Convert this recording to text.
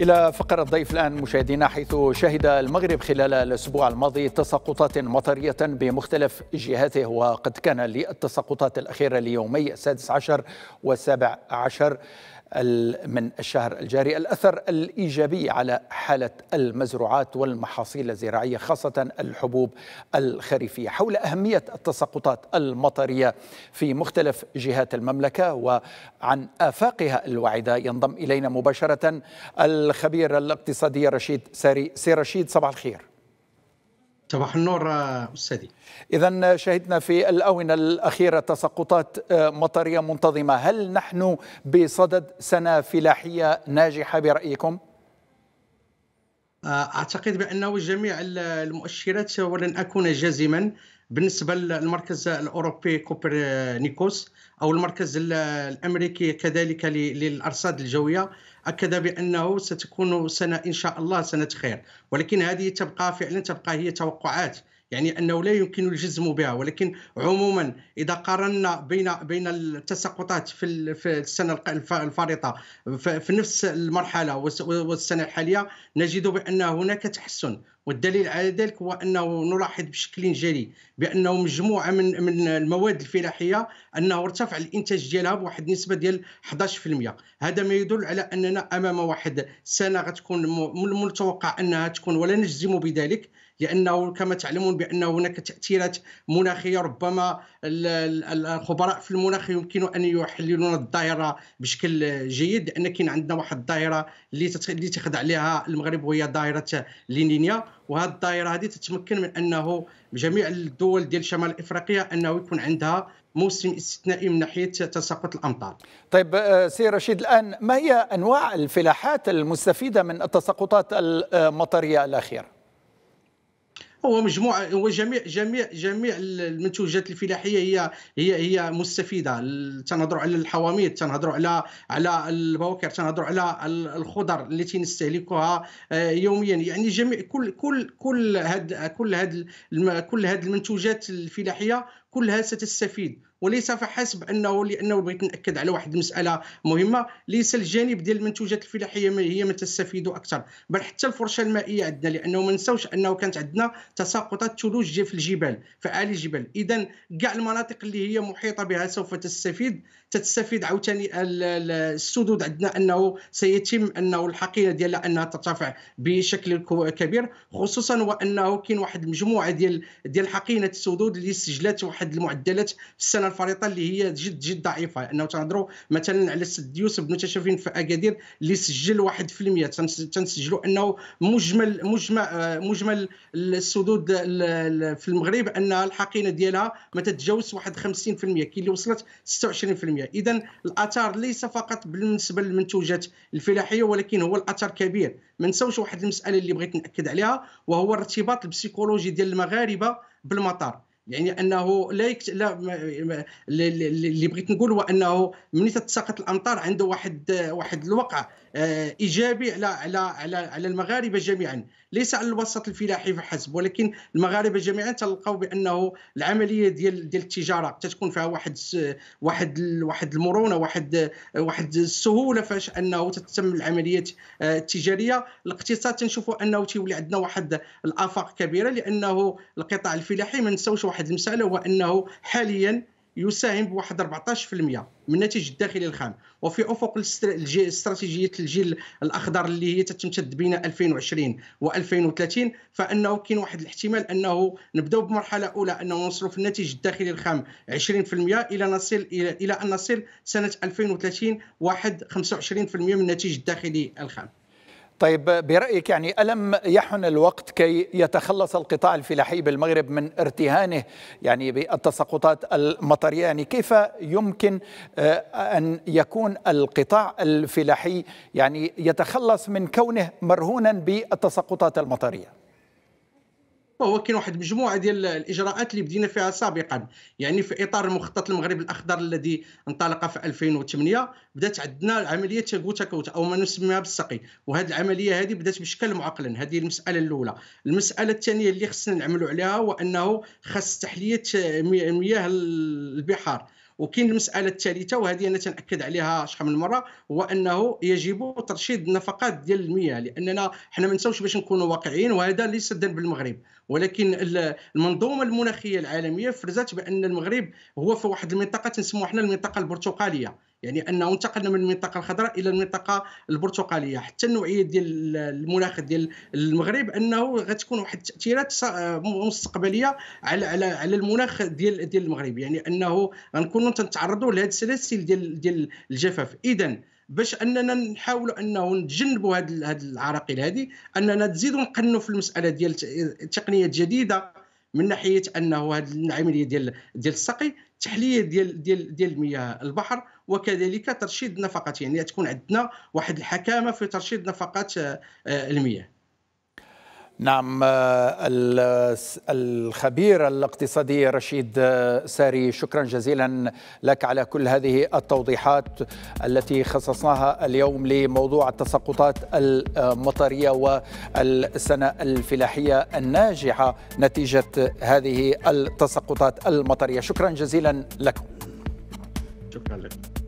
إلى فقرة ضيف الآن مشاهدينا حيث شهد المغرب خلال الأسبوع الماضي تساقطات مطرية بمختلف جهاته وقد كان للتساقطات الأخيرة ليومي السادس عشر والسابع عشر من الشهر الجاري الأثر الإيجابي على حالة المزروعات والمحاصيل الزراعية خاصة الحبوب الخريفية حول أهمية التساقطات المطرية في مختلف جهات المملكة وعن آفاقها الواعدة ينضم إلينا مباشرة الخبير الاقتصادي رشيد ساري سي رشيد صباح الخير صباح النور آه، استاذي اذا شهدنا في الاونه الاخيره تساقطات آه، مطريه منتظمه هل نحن بصدد سنه فلاحيه ناجحه برايكم آه، اعتقد بانه جميع المؤشرات ولن اكون جازما بالنسبه للمركز الاوروبي كوبرنيكوس او المركز الامريكي كذلك للارصاد الجويه اكد بانه ستكون سنه ان شاء الله سنه خير ولكن هذه تبقى فعلا تبقى هي توقعات يعني انه لا يمكن الجزم بها ولكن عموما اذا قارنا بين بين التساقطات في في السنه الفارطه في نفس المرحله والسنه الحاليه نجد بان هناك تحسن والدليل على ذلك هو انه نلاحظ بشكل جلي بانه مجموعه من من المواد الفلاحيه انه ارتفع الانتاج ديالها بواحد النسبه ديال 11% هذا ما يدل على اننا امام واحد سنه غتكون من المتوقع انها تكون ولا نجزم بذلك لانه كما تعلمون بان هناك تاثيرات مناخيه ربما الخبراء في المناخ يمكن ان يحللون الظاهره بشكل جيد لان كاين عندنا واحد الظاهره اللي تخضع لها المغرب وهي ظاهره لينينيا وهذه الظاهره هذه تتمكن من انه جميع الدول ديال شمال افريقيا انه يكون عندها موسم استثنائي من ناحيه تساقط الامطار. طيب آه، سي رشيد الان ما هي انواع الفلاحات المستفيده من التساقطات المطريه الاخيره؟ هو مجموعه هو جميع جميع جميع المنتوجات الفلاحيه هي هي هي مستفيده تنهضروا على الحواميد تنهضروا على على البواكر تنهضروا على الخضر التي نستهلكها آه، يوميا يعني جميع كل كل كل هاد كل هاد كل هاد المنتوجات الفلاحيه كلها ستستفيد وليس فحسب انه لانه بغيت ناكد على واحد المساله مهمه ليس الجانب ديال المنتوجات الفلاحيه هي من تستفيد اكثر بل حتى الفرشه المائيه عندنا لانه ما نساوش انه كانت عندنا تساقطات ثلوج في الجبال في اعالي الجبال اذا كاع المناطق اللي هي محيطه بها سوف تستفيد تستفيد عاوتاني السدود عندنا انه سيتم انه الحقيقه ديالها انها ترتفع بشكل كبير خصوصا وانه كاين واحد المجموعه ديال ديال حقينه السدود اللي سجلت واحد المعدلات في السنه الفريطه اللي هي جد جد ضعيفه لانه تنهضروا مثلا على السد يوسف بن تشافين في اكادير اللي سجل 1% تنسجلوا انه مجمل مجمل آه، مجمل السدود في المغرب ان الحقينه ديالها ما تتجاوز واحد 50% كاين اللي وصلت 26% اذا الاثار ليس فقط بالنسبه للمنتوجات الفلاحيه ولكن هو الاثر كبير ما نساوش واحد المساله اللي بغيت ناكد عليها وهو الارتباط البسيكولوجي ديال المغاربه بالمطار يعني انه لا يكت... لا اللي بغيت نقول هو انه ملي تتساقط الامطار عنده واحد واحد الوقعه آه، ايجابي على على على على المغاربه جميعا ليس على الوسط الفلاحي فحسب ولكن المغاربه جميعا تلقاو بانه العمليه ديال ديال التجاره تتكون فيها واحد واحد واحد المرونه واحد واحد السهوله فاش انه تتم العمليات آه، التجاريه الاقتصاد تنشوفوا انه تيولي عندنا واحد الافاق كبيره لانه القطاع الفلاحي ما نساوش واحد المساله هو انه حاليا يساهم بواحد 14% من الناتج الداخلي الخام وفي افق استراتيجيه الجيل الاخضر اللي هي تتمتد بين 2020 و2030 فانه كاين واحد الاحتمال انه نبداو بمرحله اولى انه نوصلوا في الناتج الداخلي الخام 20% الى نصل الى الى ان نصل سنه 2030 واحد 25% من الناتج الداخلي الخام طيب برأيك يعني ألم يحن الوقت كي يتخلص القطاع الفلاحي بالمغرب من ارتهانه يعني بالتساقطات المطرية يعني كيف يمكن آه، أن يكون القطاع الفلاحي يعني يتخلص من كونه مرهونا بالتساقطات المطرية وهو كاين واحد مجموعه ديال الاجراءات اللي بدينا فيها سابقا يعني في اطار المخطط المغرب الاخضر الذي انطلق في 2008 بدات عندنا عمليه تاكوتا او ما نسميها بالسقي وهذه العمليه هذه بدات بشكل معقل هذه المساله الاولى المساله الثانيه اللي خصنا نعملوا عليها هو انه خاص تحليه مياه البحار وكاين المساله الثالثه وهذه انا تناكد عليها شحال من مره هو انه يجب ترشيد النفقات ديال المياه لاننا حنا ما نساوش باش نكونوا واقعيين وهذا ليس ذنب المغرب ولكن المنظومه المناخيه العالميه فرزت بان المغرب هو في واحد المنطقه تنسموها حنا المنطقه البرتقاليه يعني انه انتقلنا من المنطقه الخضراء الى المنطقه البرتقاليه حتى النوعيه ديال المناخ ديال المغرب انه غتكون واحد التاثيرات مستقبليه على على على المناخ ديال ديال المغرب يعني انه غنكونوا تنتعرضوا لهذا السلاسل ديال ديال الجفاف اذا باش اننا نحاولوا انه نتجنبوا هاد هاد العراقيل هذه اننا تزيدوا نقنوا في المساله ديال تقنيات جديده من ناحيه انه هاد العمليه ديال ديال السقي تحليه ديال ديال ديال مياه البحر وكذلك ترشيد النفقات يعني تكون عندنا واحد الحكامه في ترشيد نفقات آه، المياه نعم آه، الخبير الاقتصادي رشيد آه، ساري شكرا جزيلا لك على كل هذه التوضيحات التي خصصناها اليوم لموضوع التساقطات المطريه والسنه الفلاحيه الناجحه نتيجه هذه التساقطات المطريه شكرا جزيلا لكم شكرا لك